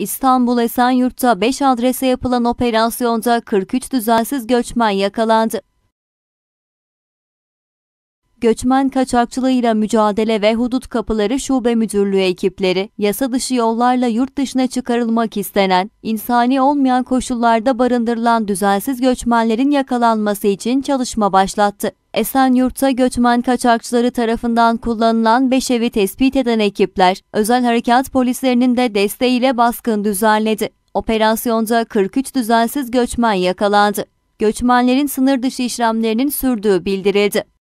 İstanbul Esenyurt'ta 5 adrese yapılan operasyonda 43 düzensiz göçmen yakalandı. Göçmen kaçakçılığıyla mücadele ve hudut kapıları şube müdürlüğü ekipleri, yasa dışı yollarla yurt dışına çıkarılmak istenen, insani olmayan koşullarda barındırılan düzensiz göçmenlerin yakalanması için çalışma başlattı. Esenyurt'ta göçmen kaçakçıları tarafından kullanılan 5 evi tespit eden ekipler, özel harekat polislerinin de desteğiyle baskın düzenledi. Operasyonda 43 düzensiz göçmen yakalandı. Göçmenlerin sınır dışı işlemlerinin sürdüğü bildirildi.